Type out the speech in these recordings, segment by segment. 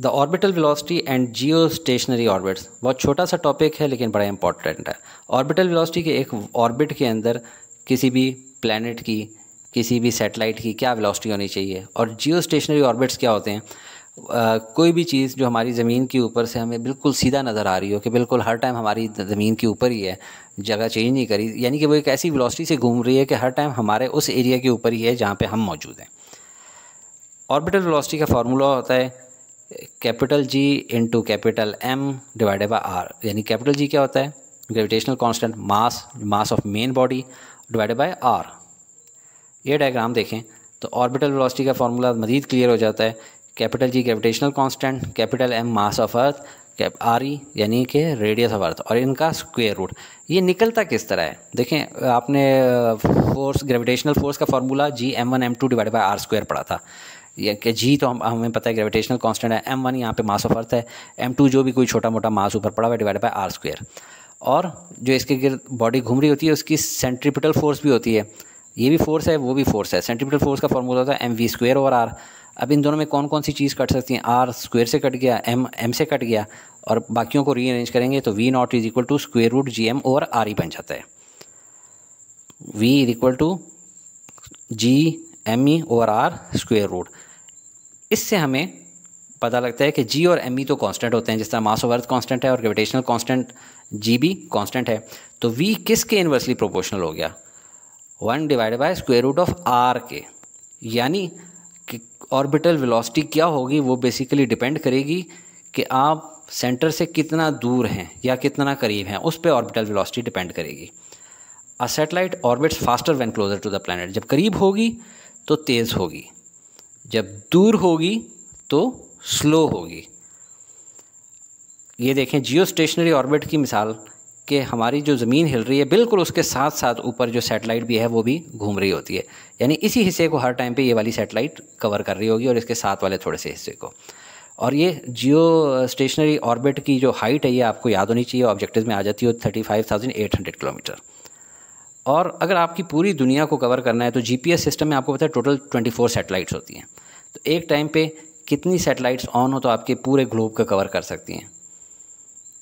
the orbital velocity and geostationary orbits बहुत छोटा सा टॉपिक है लेकिन बड़ा इंपॉर्टेंट है ऑर्बिटल वेलोसिटी के एक ऑर्बिट के अंदर किसी भी प्लानट की किसी भी सेटेलाइट की क्या वेलोसिटी होनी चाहिए और जियो स्टेशनरी ऑर्बिट्स क्या होते हैं Uh, कोई भी चीज़ जो हमारी ज़मीन के ऊपर से हमें बिल्कुल सीधा नज़र आ रही हो कि बिल्कुल हर टाइम हमारी ज़मीन के ऊपर ही है जगह चेंज नहीं करी यानी कि वो एक ऐसी वेलोसिटी से घूम रही है कि हर टाइम हमारे उस एरिया के ऊपर ही है जहाँ पे हम मौजूद हैं ऑर्बिटल वेलोसिटी का फार्मूला होता है capital G into capital M divided by R यानी कैपिटल जी क्या होता है gravitational constant mass mass of main body divided by R ये डायग्राम देखें तो ऑर्बिटल वेलोसिटी का फार्मूला मजीद क्लियर हो जाता है capital G gravitational constant capital M mass of Earth cap R E यानी कि रेडियस ऑफ अर्थ और इनका स्क्वेयर रूट ये निकलता किस तरह है देखें आपने फोर्स ग्रेविटेशनल फोर्स का formula G M one M two divide by R square पढ़ा था कि जी तो हम हमें पता है ग्रेविटेशनल कांस्टेंट है एम वन यहाँ पे मास ऑफ अर्थ है एम टू जो भी कोई छोटा मोटा मास ऊपर पड़ा हुआ डिवाइड बाय आर स्क्वेयर और जो इसके गिर्द बॉडी घूम रही होती है उसकी सेंट्रीपिटल फोर्स भी होती है ये भी फोर्स है वो भी फोर्स है सेंट्रिपिटल फोर्स का फॉर्मूला होता है M V square over R अब इन दोनों में कौन कौन सी चीज़ कट सकती है आर स्क्वेयर से कट गया एम एम से कट गया और बाकियों को रीअरेंज करेंगे तो V not is equal to square root G M over R ही बन जाता है V is equal to G M E over R square root इससे हमें पता लगता है कि जी और एम ई e तो कांस्टेंट होते हैं जिस तरह मास ऑफ अर्थ कांस्टेंट है और gravitational constant G B constant है तो वी किसके इन्वर्सली प्रोपोर्शनल हो गया one divide by square root of R के यानी कि ऑर्बिटल वेलोसिटी क्या होगी वो बेसिकली डिपेंड करेगी कि आप सेंटर से कितना दूर हैं या कितना करीब हैं उस पर ऑर्बिटल वेलोसिटी डिपेंड करेगी a satellite orbits faster when closer to the planet जब करीब होगी तो तेज़ होगी जब दूर होगी तो स्लो होगी ये देखें जियो स्टेशनरी ऑर्बिट की मिसाल कि हमारी जो ज़मीन हिल रही है बिल्कुल उसके साथ साथ ऊपर जो सेटेलाइट भी है वो भी घूम रही होती है यानी इसी हिस्से को हर टाइम पे ये वाली सेटेलाइट कवर कर रही होगी और इसके साथ वाले थोड़े से हिस्से को और ये जियो स्टेशनरी ऑर्बिट की जो हाइट है ये आपको याद होनी चाहिए ऑब्जेक्टिव में आ जाती है thirty five thousand eight hundred kilometre और अगर आपकी पूरी दुनिया को कवर करना है तो जी सिस्टम में आपको पता है टोटल ट्वेंटी फोर सेटेलाइट्स होती हैं तो एक टाइम पे कितनी सेटेलाइट्स ऑन हो तो आपके पूरे ग्लोब का कवर कर सकती हैं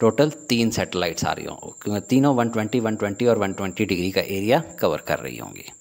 टोटल तीन सेटेलाइट्स आ रही हों तीनों 120, 120 और 120 डिग्री का एरिया कवर कर रही होंगी